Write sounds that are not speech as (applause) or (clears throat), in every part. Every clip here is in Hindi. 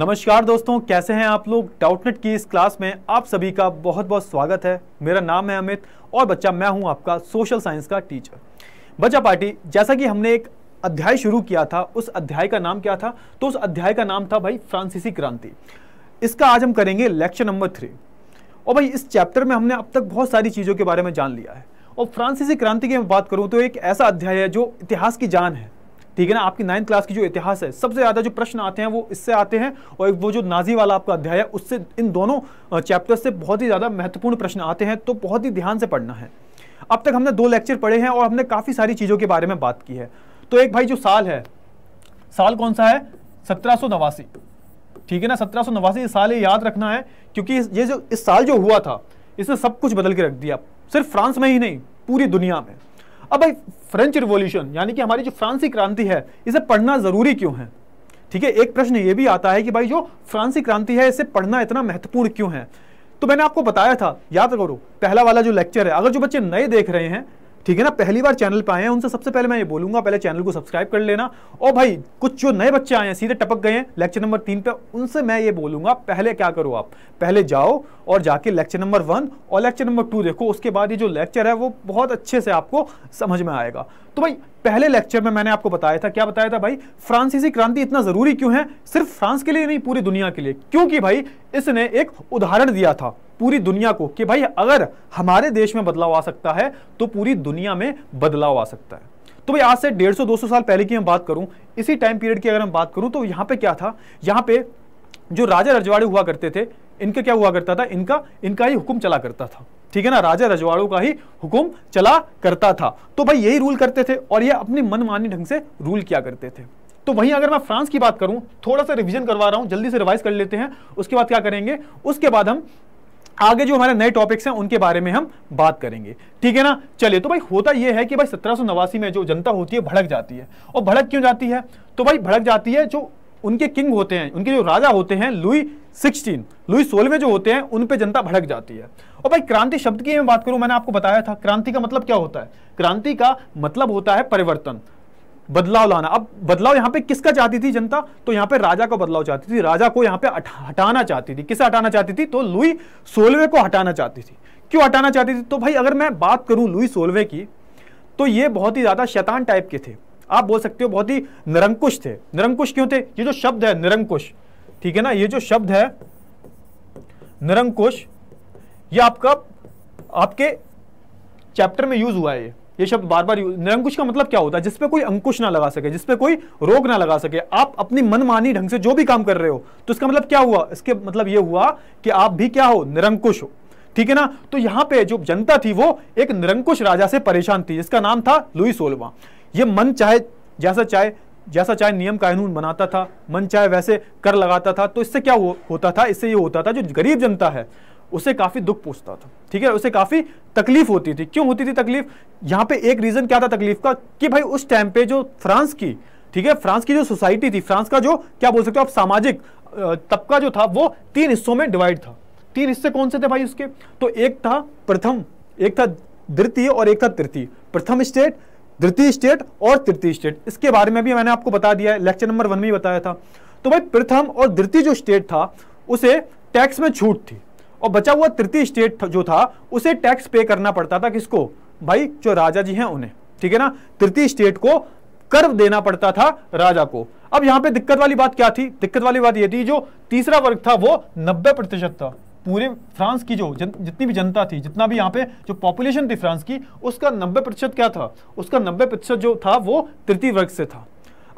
नमस्कार दोस्तों कैसे हैं आप लोग डाउटनेट की इस क्लास में आप सभी का बहुत बहुत स्वागत है मेरा नाम है अमित और बच्चा मैं हूं आपका सोशल साइंस का टीचर बच्चा पार्टी जैसा कि हमने एक अध्याय शुरू किया था उस अध्याय का नाम क्या था तो उस अध्याय का नाम था भाई फ्रांसीसी क्रांति इसका आज हम करेंगे लेक्चर नंबर थ्री और भाई इस चैप्टर में हमने अब तक बहुत सारी चीज़ों के बारे में जान लिया है और फ्रांसीसी क्रांति की बात करूँ तो एक ऐसा अध्याय है जो इतिहास की जान है ठीक है ना आपकी नाइन्थ क्लास की जो इतिहास है सबसे ज़्यादा जो प्रश्न आते हैं वो इससे आते हैं और वो जो नाजी वाला आपका अध्याय है उससे इन दोनों चैप्टर से बहुत ही ज़्यादा महत्वपूर्ण प्रश्न आते हैं तो बहुत ही ध्यान से पढ़ना है अब तक हमने दो लेक्चर पढ़े हैं और हमने काफ़ी सारी चीज़ों के बारे में बात की है तो एक भाई जो साल है साल कौन सा है सत्रह ठीक है ना सत्रह नवासी साल ये याद रखना है क्योंकि ये जो इस साल जो हुआ था इसने सब कुछ बदल के रख दिया सिर्फ फ्रांस में ही नहीं पूरी दुनिया में अब भाई फ्रेंच रिवोल्यूशन यानी कि हमारी जो फ्रांसी क्रांति है इसे पढ़ना जरूरी क्यों है ठीक है एक प्रश्न ये भी आता है कि भाई जो फ्रांसी क्रांति है इसे पढ़ना इतना महत्वपूर्ण क्यों है तो मैंने आपको बताया था याद करो पहला वाला जो लेक्चर है अगर जो बच्चे नए देख रहे हैं ठीक है ना पहली बार चैनल पर आए हैं उनसे सबसे पहले मैं ये बोलूंगा पहले चैनल को सब्सक्राइब कर लेना और भाई कुछ जो नए बच्चे आए हैं सीधे टपक गए हैं लेक्चर नंबर तीन पे उनसे मैं ये बोलूंगा पहले क्या करो आप पहले जाओ और जाके लेक्चर नंबर वन और लेक्चर नंबर टू देखो उसके बाद ये जो लेक्चर है वो बहुत अच्छे से आपको समझ में आएगा तो भाई पहले लेक्चर में मैंने आपको बताया था क्या बताया था भाई फ्रांसीसी क्रांति इतना जरूरी क्यों है सिर्फ फ्रांस के लिए नहीं पूरी दुनिया के लिए क्योंकि भाई इसने एक उदाहरण दिया था पूरी दुनिया को कि भाई अगर हमारे देश में बदलाव आ सकता है तो पूरी दुनिया में बदलाव आ सकता है तो भाई आज से डेढ़ सौ दो सौ साल पहले की मैं बात करूं इसी टाइम पीरियड की अगर हम बात करूं तो यहां पे क्या था यहां पे जो राजा रजवाड़े हुआ करते थे इनका क्या हुआ करता था इनका इनका ही हुक्म चला करता था ठीक है ना राजा रजवाड़ों का ही हुक्म चला करता था तो भाई यही रूल करते थे और ये अपनी मनमानी ढंग से रूल किया करते थे तो वहीं अगर मैं फ्रांस की बात करूं थोड़ा सा रिवीजन करवा रहा हूं जल्दी से रिवाइज कर लेते हैं उसके बाद क्या करेंगे उसके बाद हम आगे जो हमारे नए टॉपिक्स हैं उनके बारे में हम बात करेंगे ठीक है ना चलिए तो भाई होता यह है कि भाई सत्रह में जो जनता होती है भड़क जाती है और भड़क क्यों जाती है तो भाई भड़क जाती है जो उनके किंग होते हैं उनके जो राजा होते हैं लुई सिक्सटीन लुई सोलवे जो होते हैं उन पर जनता भड़क जाती है और भाई क्रांति शब्द की मैं बात करूं मैंने आपको बताया था क्रांति का मतलब क्या होता है क्रांति का मतलब होता है परिवर्तन बदलाव लाना अब बदलाव यहां पे किसका चाहती थी जनता तो यहां पे राजा का बदलाव चाहती थी राजा को यहां पे हटाना चाहती थी किसे हटाना चाहती थी तो लुई सोलवे को हटाना चाहती थी क्यों हटाना चाहती थी तो भाई अगर मैं बात करूं लुई सोलवे की तो ये बहुत ही ज्यादा शैतान टाइप के थे आप बोल सकते हो बहुत ही निरंकुश थे निरंकुश क्यों थे ये जो शब्द है निरंकुश ठीक है ना ये जो शब्द है निरंकुश ये आपका आपके चैप्टर में यूज हुआ है ये ये शब्द बार बार निरंकुश का मतलब क्या होता है जिसपे कोई अंकुश ना लगा सके जिसपे कोई रोक ना लगा सके आप अपनी मनमानी ढंग से जो भी काम कर रहे हो तो इसका मतलब क्या हुआ इसके मतलब ये हुआ कि आप भी क्या हो निरंकुश हो ठीक है ना तो यहाँ पे जो जनता थी वो एक निरंकुश राजा से परेशान थी जिसका नाम था लुई सोलवा ये मन चाहे जैसा चाहे जैसा चाहे नियम कानून बनाता था मन चाहे वैसे कर लगाता था तो इससे क्या हो, होता था इससे ये होता था जो गरीब जनता है उसे काफी दुख पूछता था ठीक है उसे काफी तकलीफ होती थी क्यों होती थी तकलीफ यहाँ पे एक रीजन क्या था तकलीफ का कि भाई उस टाइम पे जो फ्रांस की ठीक है फ्रांस की जो सोसाइटी थी फ्रांस का जो क्या बोल सकते हो आप सामाजिक तबका जो था वो तीन हिस्सों में डिवाइड था तीन हिस्से कौन से थे भाई उसके तो एक था प्रथम एक था द्वितीय और एक था तृतीय प्रथम स्टेट द्वितीय स्टेट और तृतीय स्टेट इसके बारे में भी मैंने आपको बता दिया है लेक्चर नंबर वन में बताया था तो भाई प्रथम और द्वितीय जो स्टेट था उसे टैक्स में छूट थी और बचा हुआ तृतीय स्टेट जो था उसे टैक्स पे करना पड़ता था किसको भाई जो राजा जी हैं उन्हें ठीक है ना तृतीय स्टेट को कर देना पड़ता था राजा को अब यहां पे दिक्कत वाली बात क्या थी दिक्कत वाली बात यह थी जो तीसरा वर्ग था वो नब्बे प्रतिशत था पूरे फ्रांस की जो जन, जितनी भी जनता थी जितना भी यहां पे जो पॉपुलेशन थी फ्रांस की उसका नब्बे प्रतिशत क्या था उसका नब्बे प्रतिशत जो था वो तृतीय वर्ग से था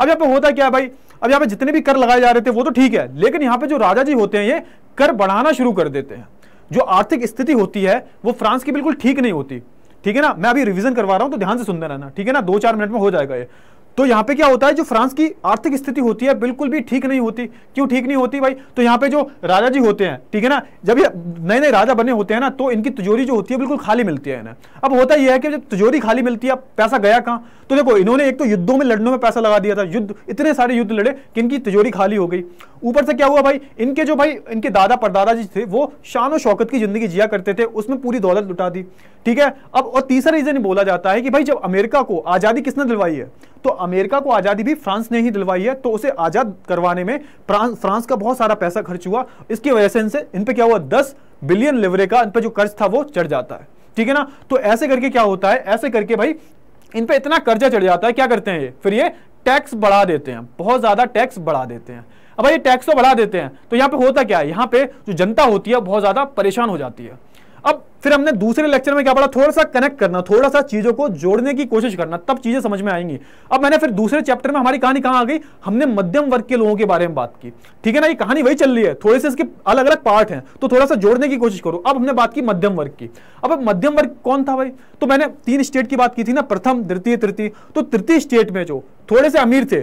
अब यहां पे होता क्या है भाई अब यहां पे जितने भी कर लगाए जा रहे थे वो तो ठीक है लेकिन यहां पे जो राजा जी होते हैं ये कर बढ़ाना शुरू कर देते हैं जो आर्थिक स्थिति होती है वो फ्रांस की बिल्कुल ठीक नहीं होती ठीक है ना मैं अभी रिवीजन करवा रहा हूं तो ध्यान से सुनते रहना ठीक है ना दो चार मिनट में हो जाएगा ये तो यहाँ पे क्या होता है जो फ्रांस की आर्थिक स्थिति होती है बिल्कुल भी ठीक नहीं होती क्यों ठीक नहीं होती भाई तो यहाँ पे जो राजा जी होते हैं ठीक है ना जब ये नए नए राजा बने होते हैं ना तो इनकी तिजोरी जो होती है बिल्कुल खाली मिलती है ना अब होता यह है कि जब तिजोरी खाली मिलती है पैसा गया कहाँ तो देखो इन्होंने एक तो युद्धों में लड़ने में पैसा लगा दिया था युद्ध इतने सारे युद्ध लड़े कि इनकी तिजोरी खाली हो गई ऊपर से क्या हुआ भाई इनके जो भाई इनके दादा परदादा जी थे वो शान और शौकत की जिंदगी जिया करते थे उसमें पूरी दौलत लुटा दी ठीक है अब और तीसरा रीजन बोला जाता है कि भाई जब अमेरिका को आज़ादी किसने दिलवाई है तो अमेरिका को आज़ादी भी फ्रांस ने ही दिलवाई है तो उसे आज़ाद करवाने में फ्रांस का बहुत सारा पैसा खर्च हुआ इसकी वजह से इनसे इन पे क्या हुआ दस बिलियन लिवरे का इन पे जो कर्ज था वो चढ़ जाता है ठीक है ना तो ऐसे करके क्या होता है ऐसे करके भाई इन पे इतना कर्जा चढ़ जाता है क्या करते हैं ये फिर ये टैक्स बढ़ा देते हैं बहुत ज़्यादा टैक्स बढ़ा देते हैं अब भाई टैक्स तो बढ़ा देते हैं तो यहाँ पे होता क्या है यहाँ पे जो जनता होती है बहुत ज़्यादा परेशान हो जाती है अब फिर हमने दूसरे लेक्चर में क्या पढ़ा थोड़ा सा कनेक्ट करना थोड़ा सा चीजों को जोड़ने की कोशिश करना तब चीजें समझ में आएंगी अब मैंने फिर दूसरे चैप्टर में हमारी कहानी कहां आ गई हमने मध्यम वर्ग के लोगों के बारे में बात की ठीक है ना ये कहानी वही चल रही है थोड़े से इसके अलग अलग पार्ट हैं तो थोड़ा सा जोड़ने की कोशिश करो अब हमने बात की मध्यम वर्ग की अब मध्यम वर्ग कौन था भाई तो मैंने तीन स्टेट की बात की थी ना प्रथम द्वितीय तृतीय तो तृतीय स्टेट में जो थोड़े से अमीर थे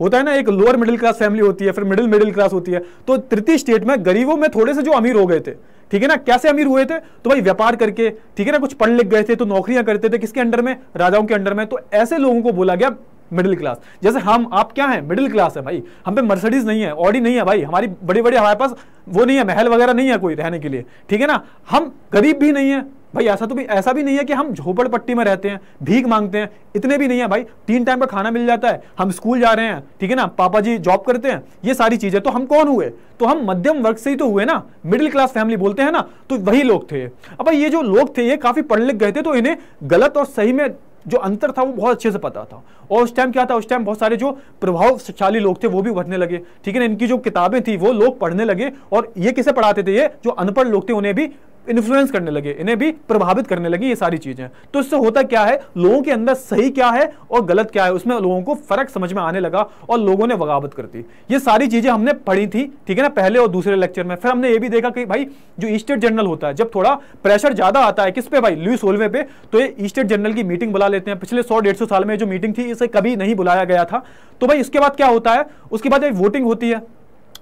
होता है ना एक लोअर मिडिल क्लास फैमिली होती है फिर मिडिल मिडिल क्लास होती है तो तृतीय स्टेट में गरीबों में थोड़े से जो अमीर हो गए थे ठीक है ना कैसे अमीर हुए थे तो भाई व्यापार करके ठीक है ना कुछ पढ़ लिख गए थे तो नौकरियां करते थे किसके अंडर में राजाओं के अंडर में तो ऐसे लोगों को बोला गया मिडिल क्लास जैसे हम आप क्या है मिडिल क्लास है भाई हम पे मर्सिडीज नहीं है ऑडी नहीं है भाई हमारी बड़े बड़े हमारे पास वो नहीं है महल वगैरह नहीं है कोई रहने के लिए ठीक है ना हम गरीब भी नहीं है भाई ऐसा तो भी ऐसा भी नहीं है कि हम झोपड़पट्टी में रहते हैं भीख मांगते हैं इतने भी नहीं है भाई तीन टाइम पर खाना मिल जाता है हम स्कूल जा रहे हैं ठीक है ना पापा जी जॉब करते हैं ये सारी चीजें तो हम कौन हुए तो हम मध्यम वर्ग से ही तो हुए ना मिडिल क्लास फैमिली बोलते हैं ना तो वही लोग थे अब ये जो लोग थे ये काफी पढ़ लिख गए थे तो इन्हें गलत और सही में जो अंतर था वो बहुत अच्छे से पता था और उस टाइम क्या था उस टाइम बहुत सारे जो प्रभावशाली लोग थे वो भी बढ़ने लगे ठीक है ना इनकी जो किताबें थी वो लोग पढ़ने लगे और ये किसे पढ़ाते थे ये जो अनपढ़ लोग थे उन्हें भी इन्फ्लुएंस करने लगे इन्हें भी प्रभावित करने लगी ये सारी चीजें तो इससे होता क्या है लोगों के अंदर सही क्या है और गलत क्या है उसमें लोगों को फर्क समझ में आने लगा और लोगों ने बगावत कर दी ये सारी चीजें हमने पढ़ी थी ठीक है ना पहले और दूसरे लेक्चर में फिर हमने ये भी देखा कि भाई जो ईस्टेट जनरल होता है जब थोड़ा प्रेशर ज्यादा आता है किस पे भाई लुई सोलवे पे तो ये ईस्टेट जनरल की मीटिंग बुला लेते हैं पिछले सौ डेढ़ साल में जो मीटिंग थी इसे कभी नहीं बुलाया गया था तो भाई इसके बाद क्या होता है उसके बाद वोटिंग होती है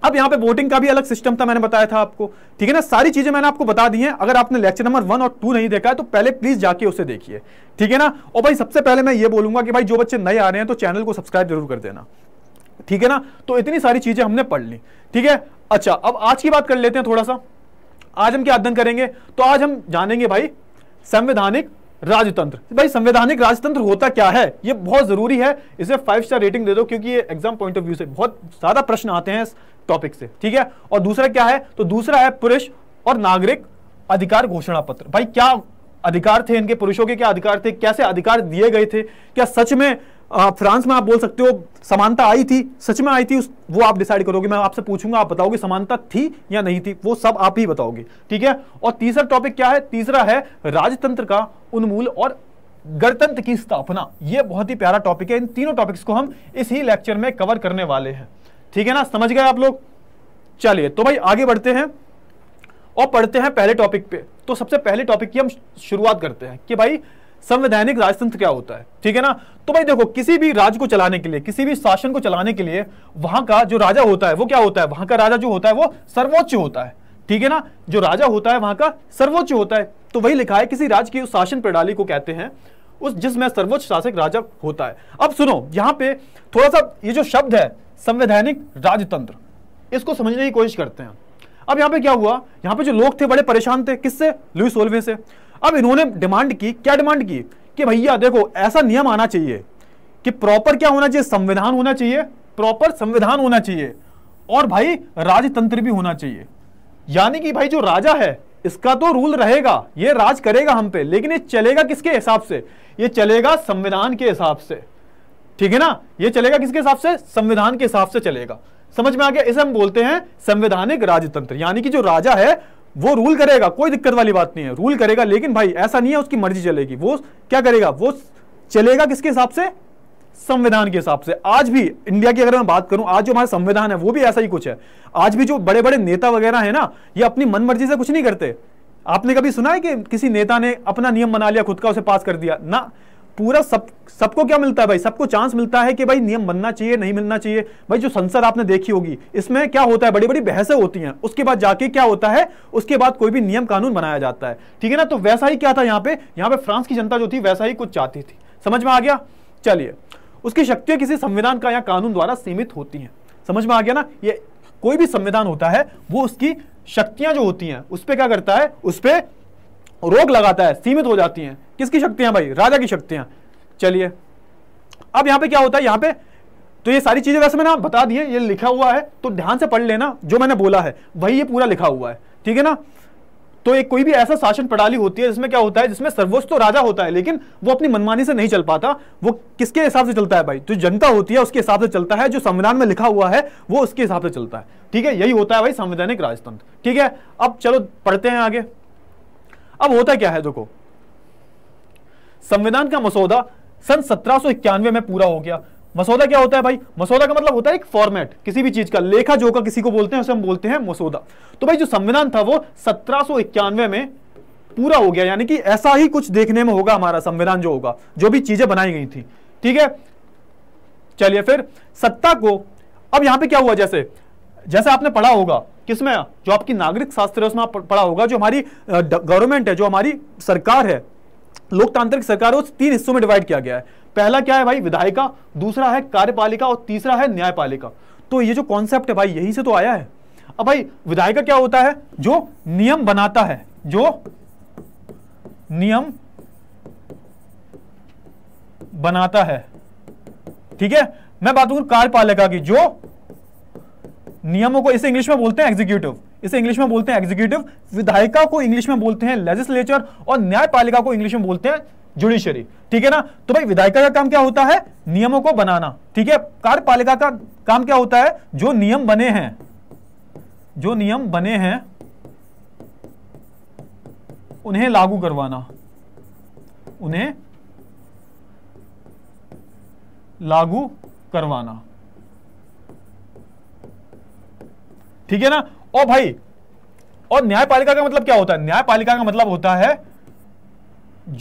अब यहां पे वोटिंग का भी अलग सिस्टम था मैंने बताया था आपको ठीक है ना सारी चीजें मैंने आपको बता दी हैं अगर आपने लेक्चर नंबर वन और टू नहीं देखा है तो पहले प्लीज जाके उसे देखिए ठीक है ना और भाई सबसे पहले मैं ये बोलूंगा कि भाई जो बच्चे नए आ रहे हैं तो चैनल को सब्सक्राइब जरूर कर देना ठीक है ना तो इतनी सारी चीजें हमने पढ़ ली ठीक है अच्छा अब आज की बात कर लेते हैं थोड़ा सा आज हम क्या अध्ययन करेंगे तो आज हम जानेंगे भाई संवैधानिक राजतंत्र भाई संवैधानिक राजतंत्र होता क्या है ये बहुत जरूरी है इसे फाइव स्टार रेटिंग दे दो क्योंकि ये एग्जाम पॉइंट ऑफ व्यू से बहुत ज्यादा प्रश्न आते हैं टॉपिक से ठीक है और दूसरा क्या है तो दूसरा है पुरुष और नागरिक अधिकार घोषणा पत्र भाई क्या अधिकार थे इनके पुरुषों के क्या अधिकार थे कैसे अधिकार दिए गए थे क्या सच में आ, फ्रांस में आप बोल सकते हो समानता आई थी सच में आई थी उस वो आप डिसाइड करोगे मैं आपसे पूछूंगा आप बताओगे समानता थी या नहीं थी वो सब आप ही बताओगे ठीक है और तीसरा टॉपिक क्या है तीसरा है राजतंत्र का उन्मूल और गणतंत्र की स्थापना यह बहुत ही प्यारा टॉपिक है इन तीनों टॉपिक्स को हम इसी लेक्चर में कवर करने वाले हैं ठीक है ना समझ गए आप लोग चलिए तो भाई आगे बढ़ते हैं और पढ़ते हैं पहले टॉपिक पे तो सबसे पहले टॉपिक की हम शुरुआत करते हैं कि भाई संवैधानिक राजतंत्र क्या होता है ठीक है ना तो भाई देखो किसी भी राज्य को चलाने के लिए किसी भी शासन को चलाने के लिए वहां का जो राजा होता है वो क्या होता है वहां का राजा जो होता है वो सर्वोच्च होता है ठीक है ना जो राजा होता है वहां का सर्वोच्च होता है तो वही लिखा है किसी राज्य की उस शासन प्रणाली को कहते हैं उस जिसमें सर्वोच्च शासक राजा होता है अब सुनो यहां पे थोड़ा सा ये जो शब्द है संवैधानिक राजतंत्र इसको समझने की कोशिश करते हैं अब यहाँ पे क्या हुआ यहाँ पे जो लोग थे बड़े परेशान थे किससे लुइस ओल्वे से अब इन्होंने डिमांड की क्या डिमांड की कि भैया देखो ऐसा नियम आना चाहिए कि प्रॉपर क्या होना चाहिए संविधान होना चाहिए प्रॉपर संविधान होना चाहिए और भाई राजतंत्र भी होना चाहिए यानी कि भाई जो राजा है इसका तो रूल रहेगा ये राज करेगा हम पे लेकिन ये चलेगा किसके हिसाब से ये चलेगा संविधान के हिसाब से ठीक है ना ये चलेगा किसके हिसाब से संविधान के हिसाब से चलेगा समझ में आ गया इसे हम बोलते हैं संवैधानिक राजतंत्र यानी कि जो राजा है वो रूल करेगा कोई दिक्कत वाली बात नहीं है रूल करेगा लेकिन भाई ऐसा नहीं है उसकी मर्जी चलेगी वो क्या करेगा वो चलेगा किसके हिसाब से संविधान के हिसाब से आज भी इंडिया की अगर मैं बात करूं आज जो हमारा संविधान है वो भी ऐसा ही कुछ है आज भी जो बड़े बड़े नेता वगैरह है ना ये अपनी मन मर्जी से कुछ नहीं करते आपने कभी सुना है कि किसी नेता ने अपना नियम बना लिया खुद का उसे पास कर दिया ना पूरा सब सबको क्या मिलता है भाई सबको चांस मिलता है कि भाई नियम बनना चाहिए नहीं मिलना चाहिए भाई जो संसद आपने देखी होगी इसमें क्या होता है बड़ी बड़ी बहसें होती हैं उसके बाद जाके क्या होता है उसके बाद कोई भी नियम कानून बनाया जाता है ठीक है ना तो वैसा ही क्या था यहाँ पे यहाँ पे फ्रांस की जनता जो थी वैसा ही कुछ चाहती थी समझ में आ गया चलिए उसकी शक्तियां किसी संविधान का या कानून द्वारा सीमित होती हैं समझ में आ गया ना ये कोई भी संविधान होता है वो उसकी शक्तियां जो होती हैं उस पर क्या करता है उस पर रोक लगाता है सीमित हो जाती हैं किसकी शक्तियां भाई राजा की शक्तियां चलिए अब यहां पे क्या होता है यहां पे तो ये सारी चीजें वैसे मैंने आप बता दिए ये लिखा हुआ है तो ध्यान से पढ़ लेना जो मैंने बोला है वही ये पूरा लिखा हुआ है ठीक है ना तो एक कोई भी ऐसा शासन प्रणाली होती है जिसमें क्या होता है जिसमें सर्वोच्च तो राजा होता है लेकिन वो अपनी मनमानी से नहीं चल पाता वो किसके हिसाब से चलता है भाई जो तो जनता होती है उसके हिसाब से चलता है जो संविधान में लिखा हुआ है वो उसके हिसाब से चलता है ठीक है यही होता है भाई संवैधानिक राजतंत्र ठीक है अब चलो पढ़ते हैं आगे अब होता क्या है देखो संविधान का मसौदा सन सत्रह में पूरा हो गया मसौदा क्या होता है भाई मसौदा का मतलब होता है एक फॉर्मेट किसी भी चीज का लेखा जोखा किसी को बोलते हैं उसे हम बोलते हैं मसौदा तो भाई जो संविधान था वो सत्रह में पूरा हो गया यानी कि ऐसा ही कुछ देखने में होगा हमारा संविधान जो होगा जो भी चीजें बनाई गई थी ठीक है चलिए फिर सत्ता को अब यहां पे क्या हुआ जैसे जैसे आपने पढ़ा होगा किसमें जो आपकी नागरिक शास्त्र है उसमें पढ़ा होगा जो हमारी गवर्नमेंट है जो हमारी सरकार है लोकतांत्रिक सरकार उस तीन हिस्सों में डिवाइड किया गया है पहला क्या है भाई विधायिका दूसरा है कार्यपालिका और तीसरा है न्यायपालिका तो ये जो कॉन्सेप्ट है भाई यही से तो आया है अब भाई विधायिका क्या होता है जो नियम बनाता है जो नियम बनाता है ठीक है मैं बात करूं कार्यपालिका की जो नियमों को इसे इंग्लिश में बोलते हैं एग्जीक्यूटिव इसे इंग्लिश में बोलते हैं एग्जीक्यूटिव विधायिका को इंग्लिश में बोलते हैं लेजिस्लेचर और न्यायपालिका को इंग्लिश में बोलते हैं जुडिशरी ठीक है ना तो भाई विधायिका का काम क्या होता है नियमों को बनाना ठीक है कार्यपालिका का काम क्या होता है जो नियम बने हैं जो नियम बने हैं उन्हें लागू करवाना उन्हें लागू करवाना ठीक है ना और भाई और न्यायपालिका का मतलब क्या होता है न्यायपालिका का मतलब होता है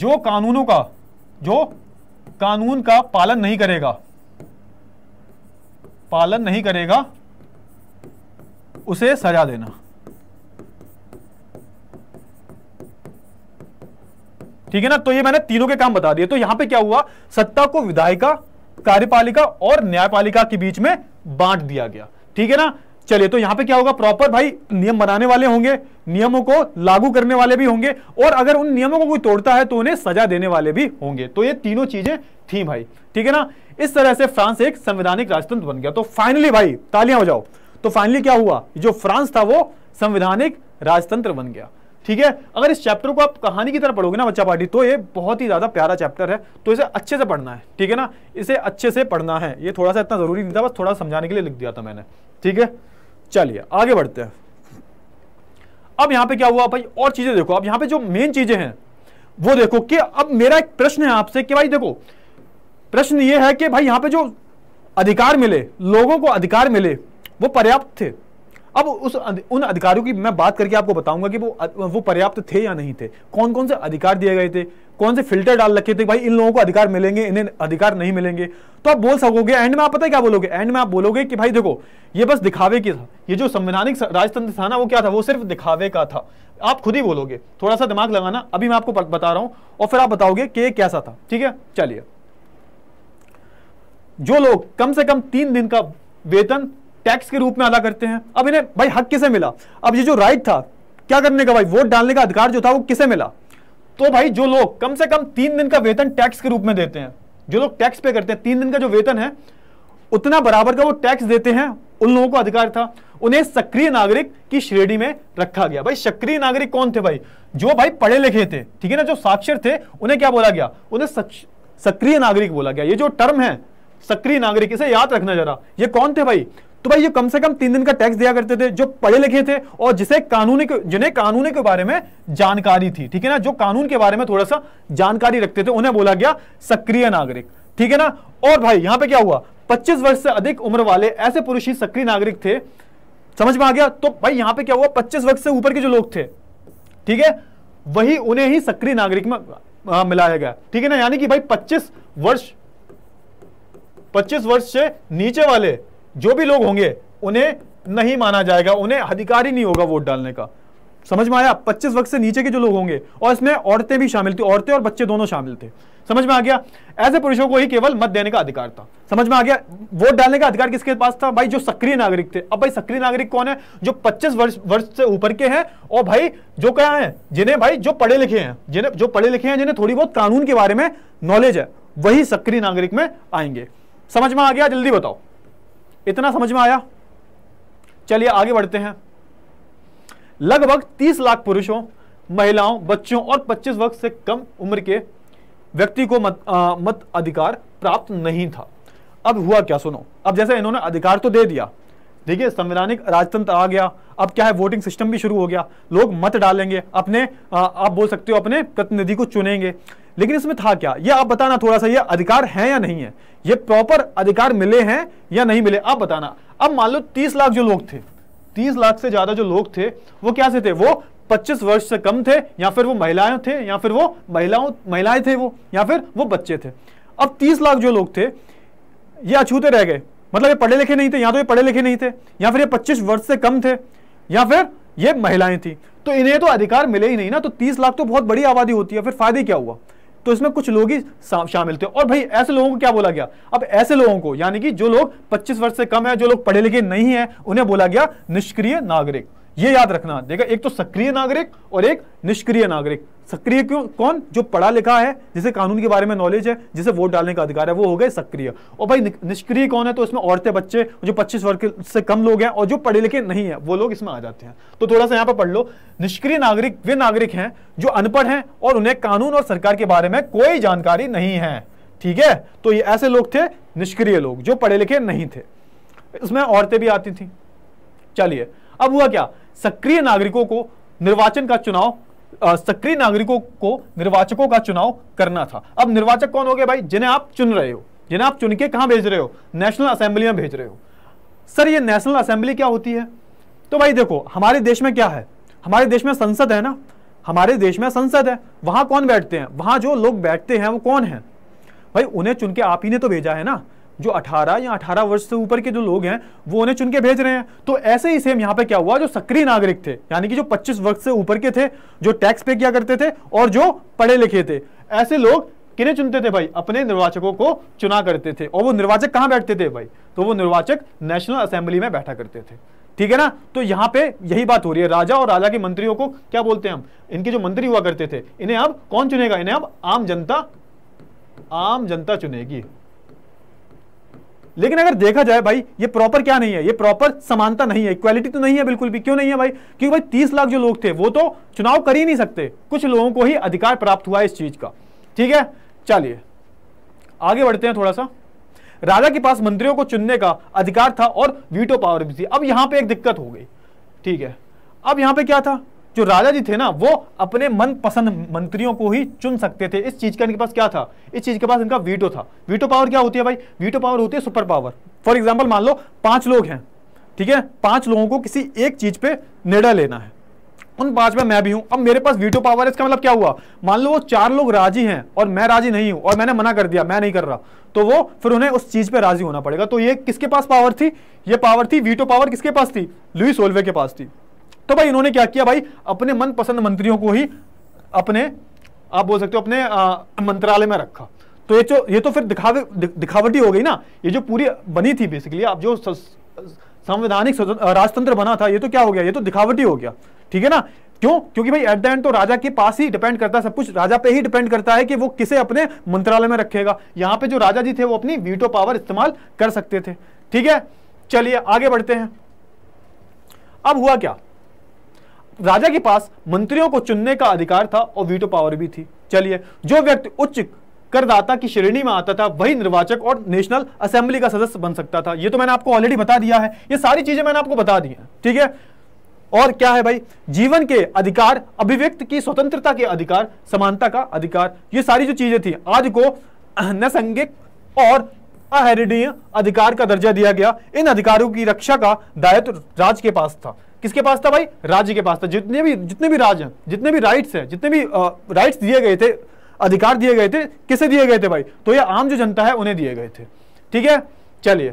जो कानूनों का जो कानून का पालन नहीं करेगा पालन नहीं करेगा उसे सजा देना ठीक है ना तो ये मैंने तीनों के काम बता दिए तो यहां पे क्या हुआ सत्ता को विधायिका कार्यपालिका और न्यायपालिका के बीच में बांट दिया गया ठीक है ना चलिए तो यहां पे क्या होगा प्रॉपर भाई नियम बनाने वाले होंगे नियमों को लागू करने वाले भी होंगे और अगर उन नियमों को कोई तोड़ता है तो उन्हें सजा देने वाले भी होंगे तो ये तीनों चीजें थी भाई ठीक है ना इस तरह से फ्रांस एक संवैधानिक राजतंत्र बन गया तो फाइनली भाई तालियां हो जाओ तो फाइनली क्या हुआ जो फ्रांस था वो संवैधानिक राजतंत्र बन गया ठीक है अगर इस चैप्टर को आप कहानी की तरह पढ़ोगे ना बच्चा पार्टी तो ये बहुत ही ज्यादा प्यारा चैप्टर है तो इसे अच्छे से पढ़ना है ठीक है ना इसे अच्छे से पढ़ना है ये थोड़ा सा इतना जरूरी नहीं था बस थोड़ा समझाने के लिए लिख दिया था मैंने ठीक है चलिए आगे बढ़ते हैं अब यहां पे क्या हुआ भाई और चीजें देखो अब यहां पे जो मेन चीजें हैं वो देखो कि अब मेरा एक प्रश्न है आपसे कि भाई देखो प्रश्न ये है कि भाई यहां पे जो अधिकार मिले लोगों को अधिकार मिले वो पर्याप्त थे अब उस उन अधिकारियों की मैं बात करके आपको बताऊंगा कि वो वो पर्याप्त थे या नहीं थे कौन कौन से अधिकार दिए गए थे कौन से फिल्टर डाल रखे थे भाई इन लोगों को अधिकार मिलेंगे इन्हें अधिकार नहीं मिलेंगे तो आप बोल सकोगे एंड में आप पता है क्या बोलोगे एंड में आप बोलोगे कि भाई देखो ये बस दिखावे की था ये जो संवैधानिक राजतंत्र था ना वो क्या था वो सिर्फ दिखावे का था आप खुद ही बोलोगे थोड़ा सा दिमाग लगाना अभी मैं आपको बता रहा हूं और फिर आप बताओगे कि कैसा था ठीक है चलिए जो लोग कम से कम तीन दिन का वेतन टैक्स के रूप में अदा करते हैं अब इन्हें भाई हक किसे मिला अब ये जो राइट था क्या करने का भाई वोट डालने का अधिकार जो था वो किसे मिला तो भाई जो लोग कम से कम तीन दिन का वेतन टैक्स के रूप में देते हैं जो लोग टैक्स पे करते हैं तीन दिन का जो वेतन है उतना बराबर का वो टैक्स देते हैं उन लोगों को अधिकार था उन्हें सक्रिय नागरिक की श्रेणी में रखा गया भाई सक्रिय नागरिक कौन थे भाई जो भाई पढ़े लिखे थे ठीक है ना जो साक्षर थे उन्हें क्या बोला गया उन्हें सक्रिय नागरिक बोला गया ये जो टर्म है सक्रिय नागरिक इसे याद रखना जरा ये कौन थे भाई तो भाई ये कम से कम तीन दिन का टैक्स दिया करते थे जो पढ़े लिखे थे और जिसे कानूनी जिन्हें कानूनी के बारे में जानकारी थी ठीक है ना जो कानून के बारे में थोड़ा सा जानकारी रखते थे उन्हें बोला गया सक्रिय नागरिक ठीक है ना और भाई यहां पर क्या हुआ पच्चीस वर्ष से अधिक उम्र वाले ऐसे पुरुष ही सक्रिय नागरिक थे समझ में आ गया तो भाई यहां पर क्या हुआ पच्चीस वर्ष से ऊपर के जो लोग थे ठीक है वही उन्हें ही सक्रिय नागरिक में मिलाया गया ठीक है ना यानी कि भाई 25 वर्ष 25 वर्ष से नीचे वाले जो भी लोग होंगे उन्हें नहीं माना जाएगा उन्हें अधिकार ही नहीं होगा वोट डालने का समझ में आया पच्चीस वर्ष से नीचे के जो लोग होंगे और इसमें औरतें भी शामिल थी औरतें और बच्चे दोनों शामिल थे समझ में आ गया ऐसे पुरुषों को ही केवल मत देने का अधिकार था समझ में आ गया वोट डालने का अधिकार किसके पास था भाई जो सक्रिय नागरिक थे अब भाई सक्रिय नागरिक कौन है जो 25 वर्ष वर्ष से ऊपर के हैं और भाई जो क्या है जिन्हें भाई जो पढ़े लिखे हैं जिन्हें जो पढ़े लिखे हैं जिन्हें थोड़ी बहुत कानून के बारे में नॉलेज है वही सक्रिय नागरिक में आएंगे समझ में आ गया जल्दी बताओ इतना समझ में आया चलिए आगे बढ़ते हैं लगभग 30 लाख पुरुषों महिलाओं बच्चों और 25 वर्ष से कम उम्र के व्यक्ति को मत आ, मत अधिकार प्राप्त नहीं था अब हुआ क्या सुनो अब जैसे इन्होंने अधिकार तो दे दिया देखिए संवैधानिक राजतंत्र आ गया अब क्या है वोटिंग सिस्टम भी शुरू हो गया लोग मत डालेंगे अपने आ, आप बोल सकते हो अपने प्रतिनिधि को चुनेंगे लेकिन इसमें था क्या ये आप बताना थोड़ा सा ये अधिकार है या नहीं है ये प्रॉपर अधिकार मिले हैं या नहीं मिले आप बताना अब मान लो तीस लाख जो लोग थे तीस लाख से ज्यादा जो लोग थे वो क्या से थे वो पच्चीस वर्ष से कम थे या फिर वो महिलाएं थे या फिर वो महिलाओं महिलाएं थे वो या फिर वो बच्चे थे अब तीस लाख जो लोग थे ये अछूते रह गए मतलब ये पढ़े लिखे नहीं थे या तो ये पढ़े लिखे नहीं थे या फिर ये पच्चीस वर्ष से कम थे या फिर ये महिलाएं थी तो इन्हें तो अधिकार मिले ही नहीं ना तो तीस लाख तो बहुत बड़ी आबादी होती है फिर फायदे क्या हुआ तो इसमें कुछ लोग ही शामिल थे और भाई ऐसे लोगों को क्या बोला गया अब ऐसे लोगों को यानी कि जो लोग 25 वर्ष से कम है जो लोग पढ़े लिखे नहीं है उन्हें बोला गया निष्क्रिय नागरिक ये याद रखना देखा एक तो सक्रिय नागरिक और एक निष्क्रिय नागरिक सक्रिय क्यों कौन जो पढ़ा लिखा है जिसे कानून के बारे में नॉलेज है जिसे वोट डालने का अधिकार है वो हो गए सक्रिय और भाई निष्क्रिय कौन है तो इसमें औरतें बच्चे जो 25 वर्ग से कम लोग हैं और जो पढ़े लिखे नहीं है वो लोग इसमें आ जाते हैं तो थोड़ा सा यहां पर पढ़ लो निष्क्रिय नागरिक वे नागरिक हैं जो अनपढ़ हैं और उन्हें कानून और सरकार के बारे में कोई जानकारी नहीं है ठीक है तो ये ऐसे लोग थे निष्क्रिय लोग जो पढ़े लिखे नहीं थे इसमें औरतें भी आती थी चलिए अब हुआ क्या सक्रिय नागरिकों को निर्वाचन का चुनाव सक्रिय नागरिकों को निर्वाचकों का चुनाव करना था अब निर्वाचक कौन हो गए भाई जिन्हें आप चुन रहे हो जिन्हें आप चुन के भेज रहे हो नेशनल असेंबली में भेज रहे हो सर ये नेशनल असेंबली क्या होती है तो भाई देखो हमारे देश में क्या है हमारे देश में संसद है ना हमारे देश में संसद है वहां कौन बैठते हैं वहां जो लोग बैठते हैं वो कौन है भाई उन्हें चुन के आप ही ने तो भेजा है ना जो 18 या 18 वर्ष से ऊपर के जो लोग हैं वो उन्हें चुन के भेज रहे हैं तो ऐसे ही सेम यहां पे क्या हुआ जो सक्रिय नागरिक थे यानी कि जो 25 वर्ष से ऊपर के थे जो टैक्स पे किया करते थे और जो पढ़े लिखे थे ऐसे लोग किन्हें चुनते थे भाई अपने निर्वाचकों को चुना करते थे और वो निर्वाचक कहां बैठते थे भाई तो वो निर्वाचक नेशनल असेंबली में बैठा करते थे ठीक है ना तो यहाँ पे यही बात हो रही है राजा और राजा के मंत्रियों को क्या बोलते हैं हम इनके जो मंत्री हुआ करते थे इन्हें अब कौन चुनेगा इन्हें अब आम जनता आम जनता चुनेगी लेकिन अगर देखा जाए भाई ये प्रॉपर क्या नहीं है ये प्रॉपर समानता नहीं है इक्वालिटी तो नहीं है बिल्कुल भी क्यों नहीं है भाई क्योंकि भाई तीस लाख जो लोग थे वो तो चुनाव कर ही नहीं सकते कुछ लोगों को ही अधिकार प्राप्त हुआ इस चीज का ठीक है चलिए आगे बढ़ते हैं थोड़ा सा राजा के पास मंत्रियों को चुनने का अधिकार था और वीटो पावर भी थी अब यहां पर एक दिक्कत हो गई ठीक है अब यहां पर क्या था जो राजा जी थे ना वो अपने मन पसंद मंत्रियों को ही चुन सकते थे इस चीज का इनके पास क्या था इस चीज के पास इनका वीटो था वीटो पावर क्या होती है भाई वीटो पावर होती है सुपर पावर फॉर एग्जाम्पल मान लो पांच लोग हैं ठीक है पांच लोगों को किसी एक चीज पे निर्णय लेना है उन पांच में मैं भी हूं अब मेरे पास वीटो पावर है इसका मतलब क्या हुआ मान लो वो चार लोग राजी हैं और मैं राजी नहीं हूं और मैंने मना कर दिया मैं नहीं कर रहा तो वो फिर उन्हें उस चीज पे राजी होना पड़ेगा तो ये किसके पास पावर थी ये पावर थी वीटो पावर किसके पास थी लुई सोलवे के पास थी तो भाई इन्होंने क्या किया भाई अपने मनपसंद मंत्रियों को ही अपने आप बोल सकते हो अपने मंत्रालय में रखा तो ये जो ये तो फिर दिखावे दि, दिखावटी हो गई ना ये जो पूरी बनी थी बेसिकली आप जो संवैधानिक राजतंत्र बना था ये तो क्या हो गया ये तो दिखावटी हो गया ठीक है ना क्यों क्योंकि भाई एट द एंड तो राजा के पास ही डिपेंड करता है सब कुछ राजा पे ही डिपेंड करता है कि वो किसे अपने मंत्रालय में रखेगा यहां पे जो राजा जी थे वो अपनी वीटो पावर इस्तेमाल कर सकते थे ठीक है चलिए आगे बढ़ते हैं अब हुआ क्या राजा के पास मंत्रियों को चुनने का अधिकार था और वीटो पावर भी थी चलिए जो व्यक्ति उच्च करदाता की श्रेणी में आता था वही निर्वाचक और नेशनल असेंबली का सदस्य बन सकता था यह तो मैंने आपको ऑलरेडी बता दिया है यह सारी चीजें मैंने आपको बता दी है ठीक है और क्या है भाई जीवन के अधिकार अभिव्यक्त की स्वतंत्रता के अधिकार समानता का अधिकार ये सारी जो चीजें थी आज को नसंगिक और अहेरिडीय अधिकार का दर्जा दिया गया इन अधिकारों की रक्षा का दायित्व राज के पास था किसके पास था भाई राज्य के पास था जितने भी जितने भी राज हैं जितने भी राइट्स हैं जितने भी राइट्स दिए गए थे अधिकार दिए गए थे किसे दिए गए थे भाई तो ये आम जो जनता है उन्हें दिए गए थे ठीक है चलिए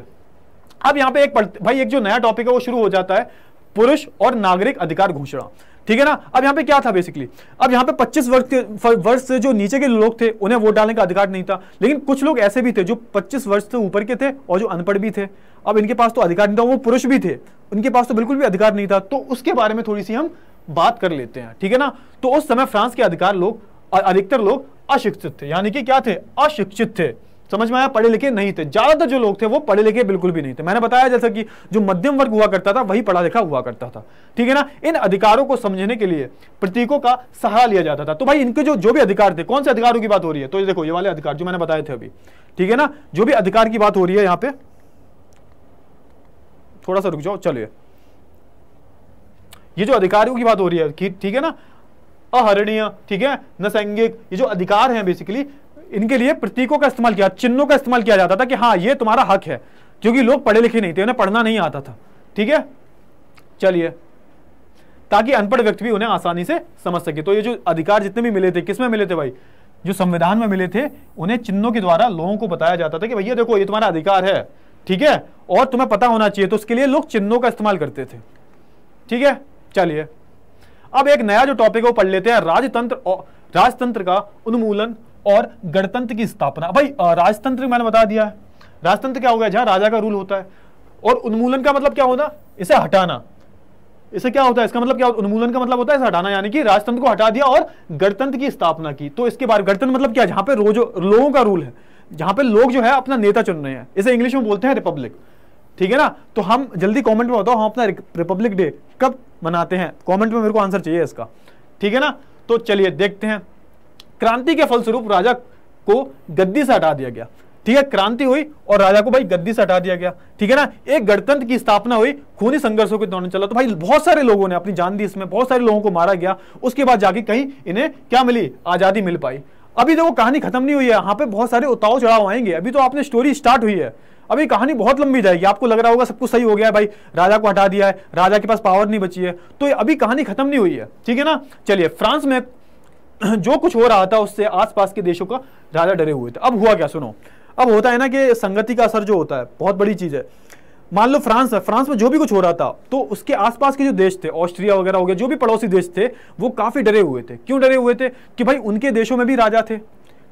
अब यहां पे एक भाई एक जो नया टॉपिक है वो शुरू हो जाता है पुरुष और नागरिक अधिकार घोषणा ठीक है ना अब यहाँ पे क्या था बेसिकली अब यहाँ पे 25 वर्ष वर्ष से जो नीचे के लोग थे उन्हें वोट डालने का अधिकार नहीं था लेकिन कुछ लोग ऐसे भी थे जो 25 वर्ष से ऊपर के थे और जो अनपढ़ भी थे अब इनके पास तो अधिकार नहीं था वो पुरुष भी थे उनके पास तो बिल्कुल भी अधिकार नहीं था तो उसके बारे में थोड़ी सी हम बात कर लेते हैं ठीक है ना तो उस समय फ्रांस के अधिकार लोग अधिकतर लोग अशिक्षित थे यानी कि क्या थे अशिक्षित थे समझ में आया पढ़े लिखे नहीं थे ज्यादातर जो लोग थे वो पढ़े लिखे बिल्कुल भी नहीं थे मैंने बताया जैसा कि जो मध्यम वर्ग हुआ करता था वही पढ़ा लिखा हुआ करता था ठीक है ना इन अधिकारों को समझने के लिए प्रतीकों का सहारा लिया जाता था तो भाई इनके जो जो भी अधिकार थे कौन से अधिकारों की बात हो रही है तो ये देखो ये वाले अधिकार जो मैंने बताए थे अभी ठीक है ना जो भी अधिकार की बात हो रही है यहाँ पे थोड़ा सा रुक जाओ चलिए ये जो अधिकारियों की बात हो रही है ठीक है ना अहरणीय ठीक है नसैंगिक ये जो अधिकार हैं बेसिकली इनके लिए प्रतीकों का इस्तेमाल किया चिन्हों का इस्तेमाल किया जाता था कि हाँ ये तुम्हारा हक है क्योंकि लोग पढ़े लिखे नहीं थे उन्हें पढ़ना नहीं आता था ठीक है चलिए ताकि अनपढ़ व्यक्ति भी उन्हें आसानी से समझ सके तो ये जो अधिकार जितने भी मिले थे किसमें मिले थे भाई जो संविधान में मिले थे उन्हें चिन्हों के द्वारा लोगों को बताया जाता था कि भैया देखो ये तुम्हारा अधिकार है ठीक है और तुम्हें पता होना चाहिए तो उसके लिए लोग चिन्हों का इस्तेमाल करते थे ठीक है चलिए अब एक नया जो टॉपिक है वो पढ़ लेते हैं राजतंत्र राजतंत्र का उन्मूलन और गणतंत्र की स्थापना भाई राजतंत्र मैंने बता दिया है राजतंत्र क्या हो गया जहां राजा का रूल होता है और उन्मूलन का मतलब क्या होना इसे हटाना इसे क्या होता है इसका मतलब क्या उन्मूलन का मतलब होता है इसे हटाना यानी कि राजतंत्र को हटा दिया और गणतंत्र की स्थापना की तो इसके बारे गणतंत्र मतलब क्या जहां पे रोज लोगों का रूल है जहां पे लोग जो है अपना नेता चुन रहे हैं इसे इंग्लिश में बोलते हैं रिपब्लिक ठीक है ना तो हम जल्दी कमेंट में बताओ हम अपना रिपब्लिक डे कब मनाते हैं कमेंट में मेरे को आंसर चाहिए इसका ठीक है ना तो चलिए देखते हैं क्रांति के फलस्वरूप राजा को गद्दी से हटा दिया गया ठीक है क्रांति हुई और राजा को भाई गद्दी से हटा दिया गया ठीक है ना एक गणतंत्र की स्थापना हुई खूनी संघर्षों के दौरान चला तो भाई बहुत सारे लोगों ने अपनी जान दी इसमें बहुत सारे लोगों को मारा गया उसके बाद जाके कहीं इन्हें क्या मिली आजादी मिल पाई अभी देखो कहानी खत्म नहीं हुई है यहाँ पे बहुत सारे उताव चढ़ाव आएंगे अभी तो आपने स्टोरी स्टार्ट हुई है अभी कहानी बहुत लंबी जाएगी आपको लग रहा होगा सब कुछ सही हो गया है भाई राजा को हटा दिया है राजा के पास पावर नहीं बची है तो अभी कहानी खत्म नहीं हुई है ठीक है ना चलिए फ्रांस में (clears throat) जो कुछ हो रहा था उससे आसपास के देशों का राजा डरे हुए थे अब हुआ क्या सुनो अब होता है ना कि संगति का असर जो होता है बहुत बड़ी चीज़ है मान लो फ्रांस है फ्रांस में जो भी कुछ हो रहा था तो उसके आसपास के जो देश थे ऑस्ट्रिया वगैरह हो गया जो भी पड़ोसी देश थे वो काफ़ी डरे हुए थे क्यों डरे हुए थे कि भाई उनके देशों में भी राजा थे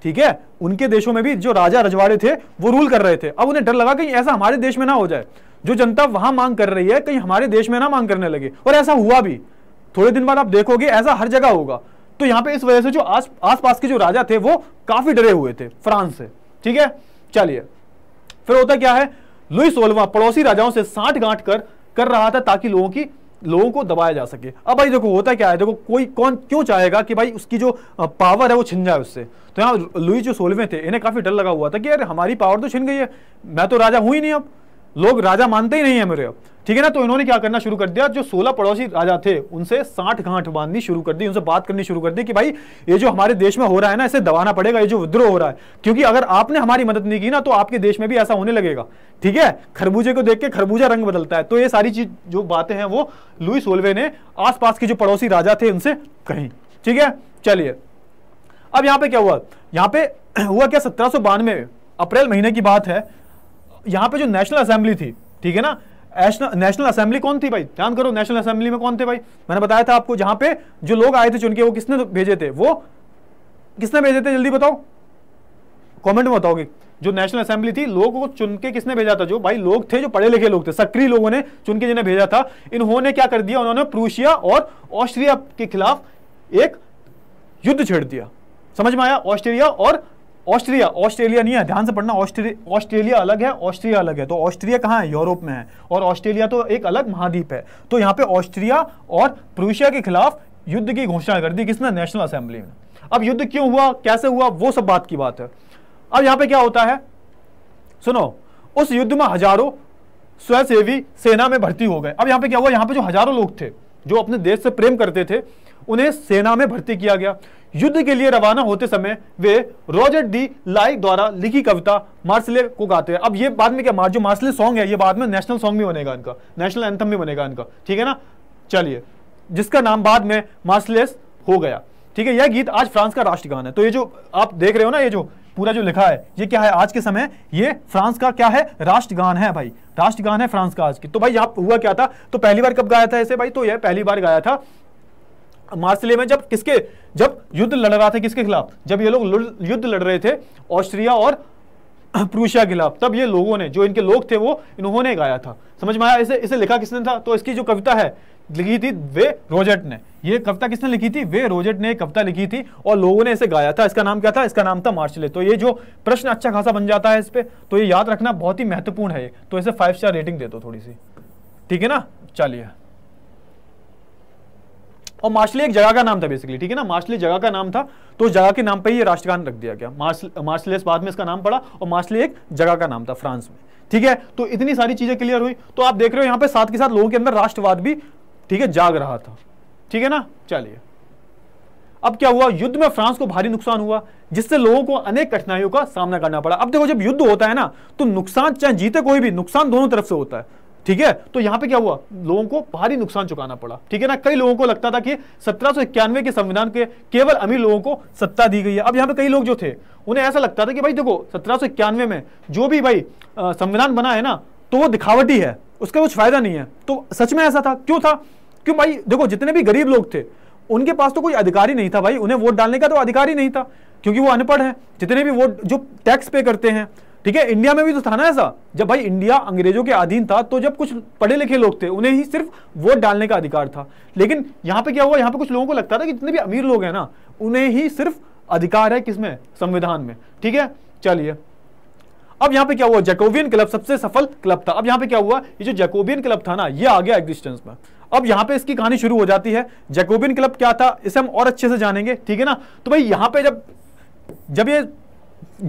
ठीक है उनके देशों में भी जो राजा रजवाड़े थे वो रूल कर रहे थे अब उन्हें डर लगा कहीं ऐसा हमारे देश में ना हो जाए जो जनता वहां मांग कर रही है कहीं हमारे देश में ना मांग करने लगे और ऐसा हुआ भी थोड़े दिन बाद आप देखोगे ऐसा हर जगह होगा तो यहां पे इस वजह से जो आस आसपास के जो राजा थे वो काफी डरे हुए थे फ्रांस से ठीक है चलिए फिर होता क्या है लुई सोलवा पड़ोसी राजाओं से साठ गांठ कर कर रहा था ताकि लोगों की लोगों को दबाया जा सके अब भाई देखो होता क्या है देखो कोई कौन क्यों चाहेगा कि भाई उसकी जो पावर है वो छिन जाए उससे तो यहाँ लुई जो सोलवे थे इन्हें काफी डर लगा हुआ था कि यार हमारी पावर तो छिन गई है मैं तो राजा हूं ही नहीं अब लोग राजा मानते ही नहीं है मेरे ठीक है ना तो इन्होंने क्या करना शुरू कर दिया जो सोलह पड़ोसी राजा थे उनसे साठ गांठ बांधनी शुरू कर दी उनसे बात करनी शुरू कर दी कि भाई ये जो हमारे देश में हो रहा है ना इसे दबाना पड़ेगा ये जो विद्रोह हो रहा है क्योंकि अगर आपने हमारी मदद नहीं की ना तो आपके देश में भी ऐसा होने लगेगा ठीक है खरबूजे को देख के खरबूजा रंग बदलता है तो ये सारी चीज जो बातें हैं वो लुई सोलवे ने आसपास के जो पड़ोसी राजा थे उनसे कही ठीक है चलिए अब यहाँ पे क्या हुआ यहाँ पे (clears throat) हुआ क्या सत्रह अप्रैल महीने की बात है यहां पे जो नेशनल असेंबली थी ठीक है ना नेशनल असेंबली कौन थी भाई ध्यान करो नेशनल असेंबली में कौन थे भाई मैंने बताया था आपको जहां पे जो लोग आए थे चुनके वो किसने भेजे थे वो किसने भेजे थे जल्दी बताओ कमेंट में बताओगे जो नेशनल असेंबली थी लोगों को चुनके किसने भेजा था जो भाई लोग थे जो पढ़े लिखे लोग थे सक्रिय लोगों ने चुनके जिन्हें भेजा था इन्होंने क्या कर दिया उन्होंने प्रूशिया और ऑस्ट्रिया के खिलाफ एक युद्ध छेड़ दिया समझ में आया ऑस्ट्रिया और ऑस्ट्रिया ऑस्ट्रेलिया नहीं है ध्यान से पढ़ना ऑस्ट्रेलिया अलग है ऑस्ट्रिया अलग है तो ऑस्ट्रिया कहाँ है यूरोप में है और ऑस्ट्रेलिया तो एक अलग महाद्वीप है तो यहाँ पे ऑस्ट्रिया और प्रूशिया के खिलाफ युद्ध की घोषणा कर दी किसने नेशनल असेंबली में अब युद्ध क्यों हुआ कैसे हुआ वो सब बात की बात है अब यहाँ पे क्या होता है सुनो उस युद्ध में हजारों स्वयंसेवी सेना में भर्ती हो गए अब यहाँ पे क्या हुआ यहाँ पे जो हजारों लोग थे जो अपने देश से प्रेम करते थे उन्हें सेना में भर्ती किया गया युद्ध के लिए रवाना होते समय वे रॉजर्ट डी लाइक द्वारा लिखी कविता मार्सले को गाते हैं अब ये बाद में क्या जो मार्सले सॉन्ग है ये बाद में नेशनल सॉन्ग भी बनेगा इनका नेशनल एंथम भी बनेगा इनका ठीक है ना चलिए जिसका नाम बाद में मार्सलेस हो गया ठीक है यह गीत आज फ्रांस का राष्ट्रगान है तो ये जो आप देख रहे हो ना ये जो पूरा जो लिखा है ये क्या है आज के समय ये फ्रांस का क्या है राष्ट्रगान है भाई राष्ट्रगान है फ्रांस का आज की तो भाई यहाँ हुआ क्या था तो पहली बार कब गाया था ऐसे भाई तो यह पहली बार गाया था मार्सिले में जब किसके जब युद्ध लड़ रहा था किसके खिलाफ जब ये लोग युद्ध लड़ रहे थे ऑस्ट्रिया और (clears throat) प्रूशिया के खिलाफ तब ये लोगों ने जो इनके लोग थे वो इन्होंने गाया था समझ में आया इसे इसे लिखा किसने था तो इसकी जो कविता है लिखी थी वे रोजेट ने ये कविता किसने लिखी थी वे रोजेट ने कविता लिखी थी और लोगों ने इसे गाया था इसका नाम क्या था इसका नाम था मार्शले तो ये जो प्रश्न अच्छा खासा बन जाता है इस पर तो ये याद रखना बहुत ही महत्वपूर्ण है तो इसे फाइव स्टार रेटिंग दे दो थोड़ी सी ठीक है ना चलिए और मार्शली एक जगह का नाम था बेसिकली ठीक है ना मार्शली जगह का नाम था तो उस जगह के नाम पे ही राष्ट्रगान रख दिया गया मार्शले बाद में इसका नाम पड़ा और मार्शली एक जगह का नाम था फ्रांस में ठीक है तो इतनी सारी चीजें क्लियर हुई तो आप देख रहे हो यहाँ पे साथ के साथ लोगों के अंदर राष्ट्रवाद भी ठीक है जाग रहा था ठीक है ना चलिए अब क्या हुआ युद्ध में फ्रांस को भारी नुकसान हुआ जिससे लोगों को अनेक कठिनाइयों का सामना करना पड़ा अब देखो जब युद्ध होता है ना तो नुकसान चाहे जीते कोई भी नुकसान दोनों तरफ से होता है ठीक है तो यहां पे क्या हुआ लोगों को भारी नुकसान चुकाना पड़ा ठीक है ना कई लोगों को लगता था कि सत्रह के संविधान के केवल अमीर लोगों को सत्ता दी गई है अब यहां पर कई लोग जो थे उन्हें ऐसा लगता था कि भाई देखो सत्रह में जो भी भाई संविधान बना है ना तो वो दिखावटी है उसका कुछ फायदा नहीं है तो सच में ऐसा था क्यों था क्यों भाई देखो जितने भी गरीब लोग थे उनके पास तो कोई अधिकार ही नहीं था भाई उन्हें वोट डालने का तो अधिकार ही नहीं था क्योंकि वो अनपढ़ है जितने भी वोट जो टैक्स पे करते हैं ठीक है इंडिया में भी तो था ना ऐसा जब भाई इंडिया अंग्रेजों के अधीन था तो जब कुछ पढ़े लिखे लोग थे उन्हें ही सिर्फ वोट डालने का अधिकार था लेकिन यहाँ पे क्या हुआ यहाँ पे कुछ लोगों को लगता था कि जितने भी अमीर लोग हैं ना उन्हें ही सिर्फ अधिकार है किसमें संविधान में ठीक है चलिए अब यहाँ पे क्या हुआ जैकोबियन क्लब सबसे सफल क्लब था अब यहाँ पे क्या हुआ ये जो जैकोबियन क्लब था ना ये आ गया एग्जिस्टेंस में अब यहां पे इसकी कहानी शुरू हो जाती है जैकोबिन क्लब क्या था इसे हम और अच्छे से जानेंगे ठीक है ना तो भाई यहां पे जब जब ये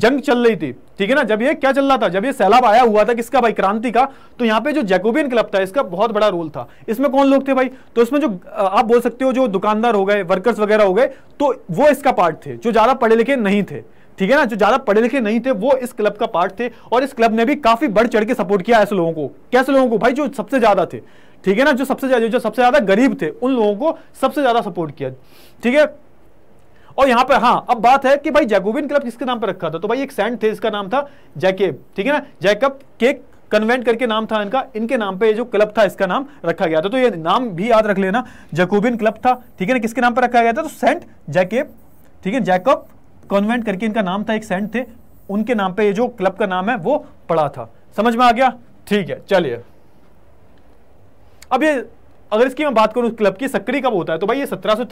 जंग चल रही थी ठीक है ना जब ये क्या चल रहा था जब ये सैलाब आया हुआ था किसका भाई क्रांति का तो यहाँ पे जो जैकोबियन क्लब था इसका बहुत बड़ा रोल था इसमें कौन लोग थे भाई तो इसमें जो आप बोल सकते हो जो दुकानदार हो गए वर्कर्स वगैरह हो गए तो वो इसका पार्ट थे जो ज्यादा पढ़े लिखे नहीं थे ठीक है ना जो ज्यादा पढ़े लिखे नहीं थे वो इस क्लब का पार्ट थे और इस क्लब ने भी काफी बढ़ चढ़ के सपोर्ट किया ऐसे लोगों को कैसे लोगों को भाई जो सबसे ज्यादा थे ठीक है ना जो सबसे ज्यादा जो सबसे ज्यादा गरीब थे उन लोगों को सबसे ज्यादा सपोर्ट किया ठीक है और यहाँ पर हाँ अब बात है कि भाई जैकोबिन क्लब किसके नाम पर रखा था तो भाई एक सेंट थे इसका नाम था जैकेब ठीक है ना जैकब केक कन्वेंट करके नाम था इनका इनके नाम पे ये जो क्लब था इसका नाम रखा गया था तो ये नाम भी याद रख लेना जैकोबिन क्लब था ठीक है ना किसके नाम पर रखा गया था तो सेंट जैकेब ठीक है जैकब कॉन्वेंट करके इनका नाम था एक सेंट थे उनके नाम पे ये जो क्लब का नाम है वो पड़ा था समझ में आ गया ठीक है चलिए अब ये अगर इसकी मैं बात करूं क्लब की सक्रिय कब होता है तो भाई ये सत्रह से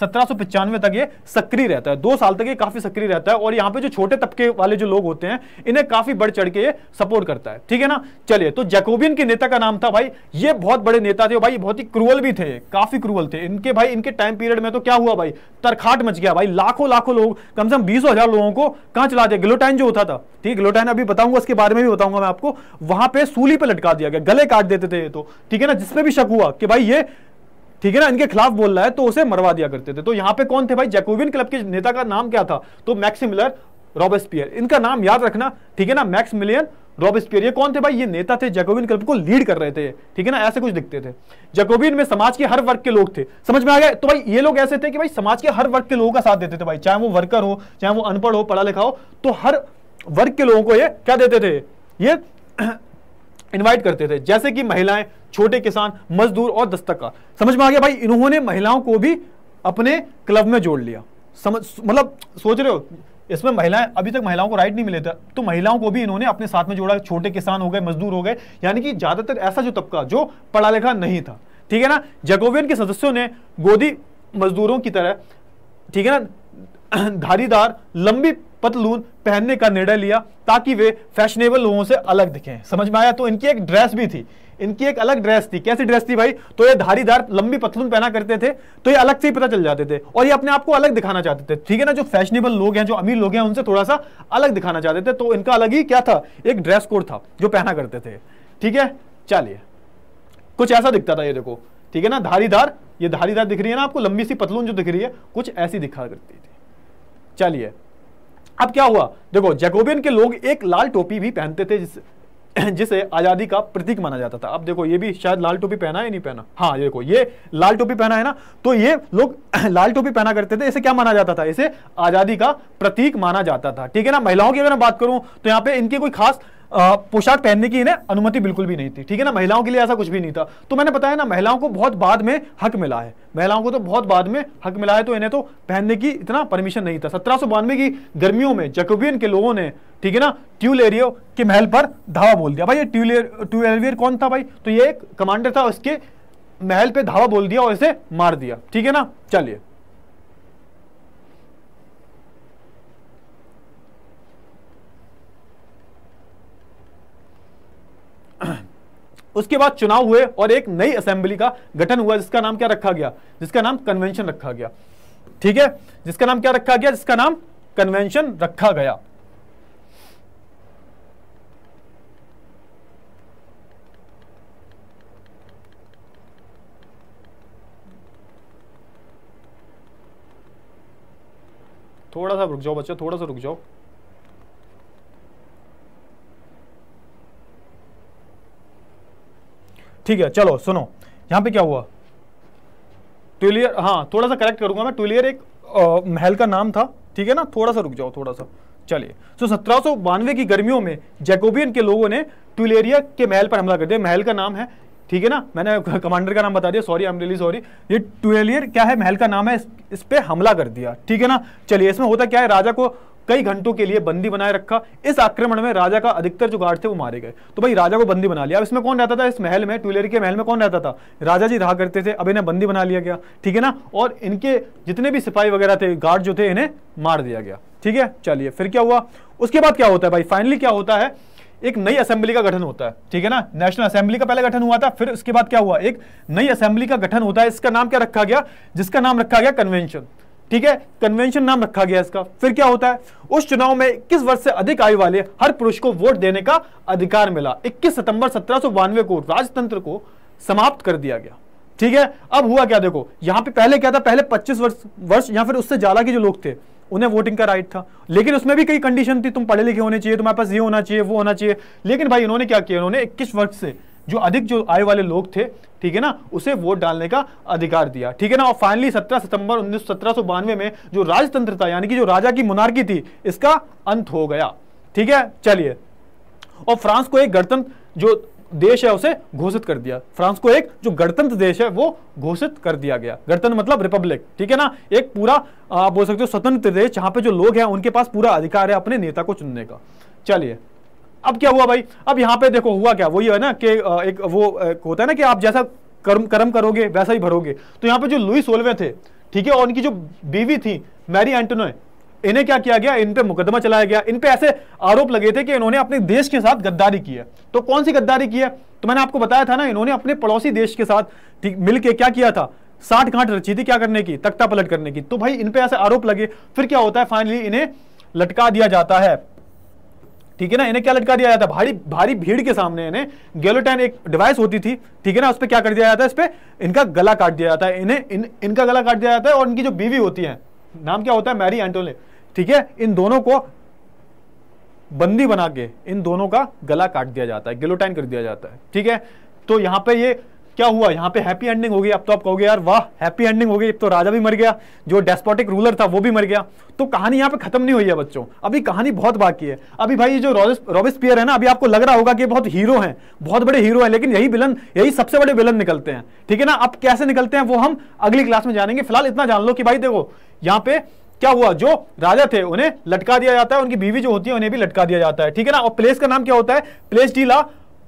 सत्रह तक ये सक्रिय रहता है दो साल तक ये काफी सक्रिय रहता है और यहाँ पे जो छोटे तबके वाले जो लोग होते हैं इन्हें काफी बढ़ चढ़ के ये सपोर्ट करता है ठीक है ना चलिए तो जैकोबियन के नेता का नाम था भाई ये बहुत बड़े नेता थे भाई बहुत ही क्रूअल भी थे काफी क्रूअल थे इनके भाई इनके टाइम पीरियड में तो क्या हुआ भाई तरखाट मच गया भाई लाखों लाखों लोग कम से कम बीसों हजार लोगों को कहां चला दिया ग्लोटाइन जो होता था ठीक ग्लोटाइन अभी बताऊंगा उसके बारे में भी बताऊंगा मैं आपको वहां पर सूली पर लटका दिया गया गले काट देते थे तो ठीक है ना जिसमें भी शक हुआ कि भाई ये ठीक है ना इनके खिलाफ बोल रहा है तो उसे मरवा दिया करते थे तो यहां पे कौन थे भाई जैकोविन क्लब के नेता का नाम क्या था तो मैक्सिमिलर पियर इनका नाम याद रखना ठीक है ना मैक्स मिलियन रॉबेस्पियर ये कौन थे भाई ये नेता थे जैकोबियन क्लब को लीड कर रहे थे ठीक है ना ऐसे कुछ दिखते थे जैकोबियन में समाज के हर वर्ग के लोग थे समझ में आ गया तो भाई ये लोग ऐसे थे कि भाई समाज के हर वर्ग के लोगों का साथ देते थे भाई चाहे वो वर्कर हो चाहे वो अनपढ़ हो पढ़ा लिखा हो तो हर वर्ग के लोगों को ये क्या देते थे ये इनवाइट करते थे जैसे कि महिलाएं छोटे किसान मजदूर और दस्तकार समझ में आ गया भाई इन्होंने महिलाओं को भी अपने क्लब में जोड़ लिया समझ मतलब सोच रहे हो इसमें महिलाएं अभी तक महिलाओं को राइट नहीं मिले थे तो महिलाओं को भी इन्होंने अपने साथ में जोड़ा छोटे किसान हो गए मजदूर हो गए यानी कि ज्यादातर ऐसा जो तबका जो पढ़ा लिखा नहीं था ठीक है ना जैकोबियन के सदस्यों ने गोदी मजदूरों की तरह ठीक है ना (clears throat) धारीदार लंबी पतलून पहनने का निर्णय लिया ताकि वे फैशनेबल लोगों से अलग दिखें समझ में आया तो इनकी एक ड्रेस भी थी इनकी एक अलग ड्रेस थी कैसी ड्रेस थी भाई तो ये धारीदार लंबी पतलून पहना करते थे तो ये अलग से ही पता चल जाते थे और ये अपने आप को अलग दिखाना चाहते थे ठीक है ना जो फैशनेबल लोग हैं जो अमीर लोग हैं उनसे थोड़ा सा अलग दिखाना चाहते थे तो इनका अलग ही क्या था एक ड्रेस कोड था जो पहना करते थे ठीक है चलिए कुछ ऐसा दिखता था ये देखो ठीक है ना धारीदार ये धारीदार दिख रही है ना आपको लंबी सी पतलून जो दिख रही है कुछ ऐसी दिखा करती थी चलिए अब क्या हुआ देखो जैकोबियन के लोग एक लाल टोपी भी पहनते थे जिस (clears throat) जिसे आजादी का प्रतीक माना जाता था अब देखो ये भी शायद लाल टोपी पहना है नहीं पहना हाँ ये देखो ये लाल टोपी पहना है ना तो ये लोग (clears throat) लाल टोपी पहना करते थे इसे क्या माना जाता था इसे आजादी का प्रतीक माना जाता था ठीक है ना महिलाओं की अगर मैं बात करूं तो यहाँ पे इनकी कोई खास पोशाक पहनने की इन्हें अनुमति बिल्कुल भी नहीं थी ठीक है ना महिलाओं के लिए ऐसा कुछ भी नहीं था तो मैंने बताया ना महिलाओं को बहुत बाद में हक मिला है महिलाओं को तो बहुत बाद में हक मिला है तो इन्हें तो पहनने की इतना परमिशन नहीं था सत्रह की गर्मियों में जकोबियन के लोगों ने ठीक है ना ट्यूलेरियो के महल पर धावा बोल दिया भाई ये ट्यूलेर कौन था भाई तो ये एक कमांडर था उसके महल पर धावा बोल दिया और इसे मार दिया ठीक है ना चलिए उसके बाद चुनाव हुए और एक नई असेंबली का गठन हुआ जिसका नाम क्या रखा गया जिसका नाम कन्वेंशन रखा गया ठीक है जिसका नाम क्या रखा गया जिसका नाम कन्वेंशन रखा गया थोड़ा सा रुक जाओ बच्चा थोड़ा सा रुक जाओ ठीक है चलो सुनो यहाँ पे क्या हुआ ट्विलियर हाँ थोड़ा सा करेक्ट करूंगा मैं ट्विलियर एक आ, महल का नाम था ठीक है ना थोड़ा सा रुक जाओ थोड़ा सा चलिए सो सत्रह की गर्मियों में जैकोबियन के लोगों ने ट्विलेरिया के महल पर हमला कर दिया महल का नाम है ठीक है ना मैंने कमांडर (laughs) का नाम बता दिया sorry I am really sorry ये ट्वेलियर क्या है महल का नाम है इस, इस पर हमला कर दिया ठीक है ना चलिए इसमें होता क्या है राजा को कई घंटों के लिए बंदी बनाए रखा इस आक्रमण में राजा का अधिकतर जो गार्ड थे वो मारे गए तो भाई राजा को बंदी बना लिया अब इसमें कौन रहता था इस महल में टूलेरी के महल में कौन रहता था राजा जी रहा करते थे अब इन्हें बंदी बना लिया गया ठीक है ना और इनके जितने भी सिपाही वगैरह थे गार्ड जो थे इन्हें मार दिया गया ठीक है चलिए फिर क्या हुआ उसके बाद क्या होता है भाई फाइनली क्या होता है एक नई असेंबली का गठन होता है ठीक है ना नेशनल असेंबली का पहले गठन हुआ था फिर उसके बाद क्या हुआ एक नई असेंबली का गठन होता है इसका नाम क्या रखा गया जिसका नाम रखा गया कन्वेंशन ठीक है कन्वेंशन नाम रखा गया इसका फिर क्या होता है उस चुनाव में इक्कीस वर्ष से अधिक आयु वाले हर पुरुष को वोट देने का अधिकार मिला इक्कीस सितंबर सत्रह को राजतंत्र को समाप्त कर दिया गया ठीक है अब हुआ क्या देखो यहां पे पहले क्या था पहले 25 वर्ष वर्ष या फिर उससे ज्यादा के जो लोग थे उन्हें वोटिंग का राइट था लेकिन उसमें भी कई कंडीशन थी तुम पढ़े लिखे होने चाहिए तुम्हारे पास ये होना चाहिए वो होना चाहिए लेकिन भाई इन्होंने क्या किया इन्होंने इक्कीस वर्ष से जो अधिक जो आय वाले लोग थे ठीक है ना उसे वोट डालने का अधिकार दिया ठीक है ना और फाइनली 17 सितंबर उन्नीस में जो राजतंत्र था यानी कि जो राजा की मुनारकी थी इसका अंत हो गया ठीक है चलिए और फ्रांस को एक गणतंत्र जो देश है उसे घोषित कर दिया फ्रांस को एक जो गणतंत्र देश है वो घोषित कर दिया गया गणतंत्र मतलब रिपब्लिक ठीक है ना एक पूरा आप बोल सकते हो स्वतंत्र देश जहां पे जो लोग हैं उनके पास पूरा अधिकार है अपने नेता को चुनने का चलिए अब क्या हुआ भाई अब यहाँ पे देखो हुआ क्या वही है ना कि एक वो एक होता है ना कि आप जैसा कर्म कर्म करोगे वैसा ही भरोगे तो यहाँ पे जो लुई सोलवे थे ठीक है और उनकी जो बीवी थी मैरी एंटोनो इन्हें क्या किया गया इन पे मुकदमा चलाया गया इन पे ऐसे आरोप लगे थे कि इन्होंने अपने देश के साथ गद्दारी की है तो कौन सी गद्दारी की है तो मैंने आपको बताया था ना इन्होंने अपने पड़ोसी देश के साथ मिलकर क्या किया था साठ गांठ रची थी क्या करने की तख्ता पलट करने की तो भाई इन पे ऐसे आरोप लगे फिर क्या होता है फाइनली इन्हें लटका दिया जाता है ठीक है ना इन्हें क्या लटका दिया जाता है भारी भारी भीड़ के सामने इन्हें गैलोटाइन एक डिवाइस होती थी ठीक है ना उस पर क्या कर दिया जाता है इस पर इनका गला काट दिया जाता है इन्हें इन, इनका गला काट दिया जाता है और इनकी जो बीवी होती है नाम क्या होता है मैरी एंटोले ठीक है इन दोनों को बंदी बना के इन दोनों का गला काट दिया जाता है गेलोटाइन कर दिया जाता है ठीक है तो यहां पर ये क्या हुआ यहाँ पे हैप्पी एंडिंग हो गई अब तो आप कहोगे यार वाह हैप्पी एंडिंग हो गई अब तो राजा भी मर गया जो डेस्पोटिक रूलर था वो भी मर गया तो कहानी यहाँ पे खत्म नहीं हुई है बच्चों अभी कहानी बहुत बाकी है अभी भाई ये जो रॉबिस पियर है ना अभी आपको लग रहा होगा कि बहुत हीरो हैं बहुत बड़े हीरो हैं लेकिन यही विलन यही सबसे बड़े विलन निकलते हैं ठीक है ना अब कैसे निकलते हैं वो हम अगली क्लास में जानेंगे फिलहाल इतना जान लो कि भाई देखो यहाँ पे क्या हुआ जो राजा थे उन्हें लटका दिया जाता है उनकी बीवी जो होती है उन्हें भी लटका दिया जाता है ठीक है ना और प्लेस का नाम क्या होता है प्लेस डीला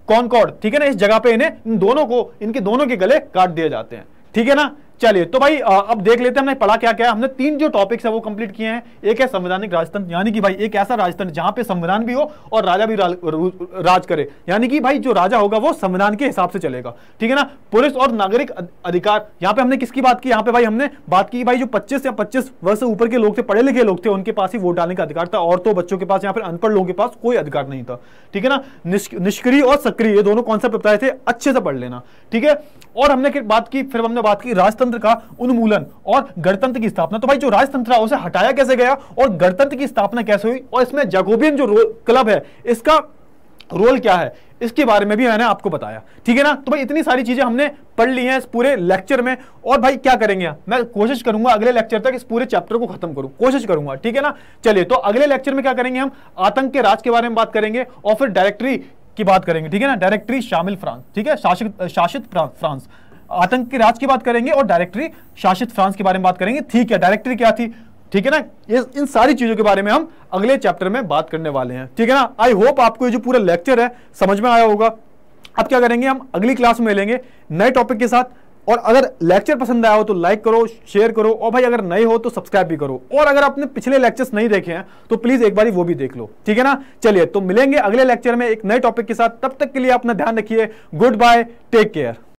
कॉनकॉर्ड ठीक है ना इस जगह पे इन्हें इन दोनों को इनके दोनों के गले काट दिए जाते हैं ठीक है ना चलिए तो भाई अब देख लेते हैं हमने पढ़ा क्या क्या हमने तीन जो टॉपिक्स है वो कंप्लीट किए हैं एक है संवैधानिक राजतंत्र यानी कि भाई एक ऐसा राजतंत्र जहां पे संविधान भी हो और राजा भी रा, राज करे यानी कि भाई जो राजा होगा वो संविधान के हिसाब से चलेगा ठीक है ना पुलिस और नागरिक अधिकार यहाँ पे हमने किसकी बात की यहाँ पे भाई हमने बात की भाई जो पच्चीस या पच्चीस वर्ष ऊपर के लोग थे पढ़े लिखे लोग थे उनके पास ही वोट डालने का अधिकार था और तो बच्चों के पास यहाँ पर अनपढ़ लोगों के पास कोई अधिकार नहीं था ठीक है ना निष्क्रिय और सक्रिय दोनों कॉन्सेप्ट बताए थे अच्छे से पढ़ लेना ठीक है और हमने बात की फिर हमने बात की राजतंत्र लोकतंत्र का उन्मूलन और गणतंत्र की स्थापना तो भाई जो राजतंत्र था उसे हटाया कैसे गया और गणतंत्र की स्थापना कैसे हुई और इसमें जैकोबियन जो रोल क्लब है इसका रोल क्या है इसके बारे में भी मैंने आपको बताया ठीक है ना तो भाई इतनी सारी चीजें हमने पढ़ ली हैं इस पूरे लेक्चर में और भाई क्या करेंगे मैं कोशिश करूंगा अगले लेक्चर तक इस पूरे चैप्टर को खत्म करूं कोशिश करूंगा ठीक है ना चलिए तो अगले लेक्चर में क्या करेंगे हम आतंक के राज के बारे में बात करेंगे और फिर डायरेक्टरी की बात करेंगे ठीक है ना डायरेक्टरी शामिल फ्रांस ठीक है शासित शासित फ्रांस आतंक के राज की बात करेंगे और डायरेक्टरी शासित फ्रांस के बारे में बात करेंगे ठीक है डायरेक्टरी क्या थी ठीक है ना ये इन सारी चीजों के बारे में हम अगले चैप्टर में बात करने वाले हैं ठीक है ना आई होप आपको ये जो पूरा लेक्चर है समझ में आया होगा अब क्या करेंगे हम अगली क्लास में मिलेंगे नए टॉपिक के साथ और अगर लेक्चर पसंद आया हो तो लाइक करो शेयर करो और भाई अगर नए हो तो सब्सक्राइब भी करो और अगर आपने पिछले लेक्चर्स नहीं देखे हैं तो प्लीज एक बार वो भी देख लो ठीक है ना चलिए तो मिलेंगे अगले लेक्चर में एक नए टॉपिक के साथ तब तक के लिए अपना ध्यान रखिए गुड बाय टेक केयर